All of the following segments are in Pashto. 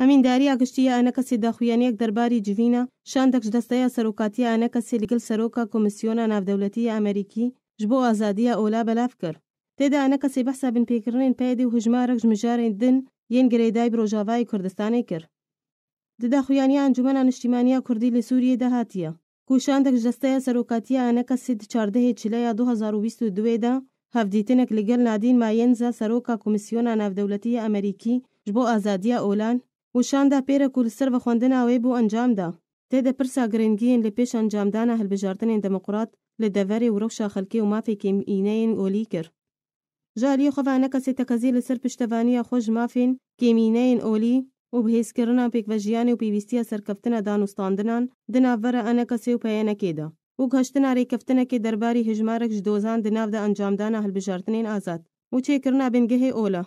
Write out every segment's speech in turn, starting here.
ئەمینداری ئاگشتی ئەنەکەسی داخویانیەک دەرباری جوینە شاندەکش دەستەیە سەرۆکاتی ئەنەکەسی لەگەل سەرۆکا کۆمسیۆنە ناودەوڵەتی ئەمریکی ji bo azadiya اولا belav kir têde enekesê behsa binpêkirinên peydê û hijmarek ji mijarên din yên girêdayî bi rojavayê kurdistanê kir di daxuyaniya encumena niştîmaniya kurdî li sûriyê de hatiye ku şandek ji desteya serokatiya enekesê di çardehê çileya 2022 de hevdîtinek li gel nadîn mayenza seroka komîsyona navdewletî ya amerîkî ji bo azadiya olan Û pêra ku li ser vexwendina wê bû encam da. Tê de pirsa girêngiyên li pêş encamdana hilbijartinên demokrat li deverê û rewşa xelkê û mafê kêmîneyên olî kir. Ji aliyê xwe verneka sêtekezî li ser piştevaniya xwe ji mafên kêmîneyên olî û bihêzkirina pêkvejiyanê û pêwîstiya serkeftina danûstandinan di navbera enekasê û peyenekê de û geştina rêkeftinekê derbarî hijmarek ji dozan di nav de encamdana hilbijartinên azad û çêkirina bingehê ola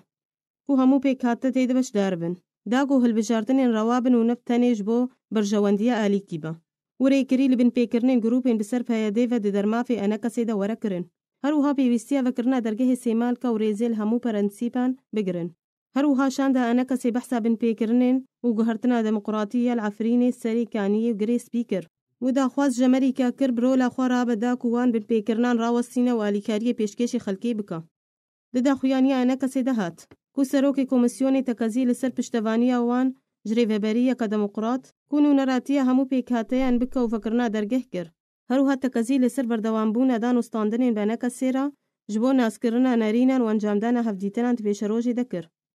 ku hemû pêk hate tê de beşdarbin. داگو هەلبژاردنێن ڕەوابن و نەفتەنێژ بۆ بەرژەوەندیە ئالیکی بە ورێکری لە بن بسر گرروپین بەسەر پایەدەیڤە دە دەرمافی ئەنە کەسێدا وەرەکردن هەروها پێویستیە بەکردنا دەرگەهی سێمالکە و ڕێزێل هەموو پەرەنسیپان بگرن هەروها شاندا أنا کەسێ بحسا بن پێکردنین و گوهرتنا العفريني ئەفرینێ سەری کانیە و گرێسپی کرد وداخواز ژەمەریکا کرد برۆ لە خۆرا بەداک ووان بن پێکردان ڕاوەستینە و ئالیکاریە پێشکێشی خەلکەی بکە أنا خویانیانە کەسێ کو سروکی کمیسیونی تکازیل سر پشتوانی اوان جری وبریه که دموکرات کونو نراتیه همو پیکاتی ان بکه و فکرنا درگه کر. هرو ها تکازیل سر بردوان بونه دان استاندنین بناکا سیرا جبو ناسکرنا نارینا و انجامدانا هفدیتنان تبیش روژی دکر.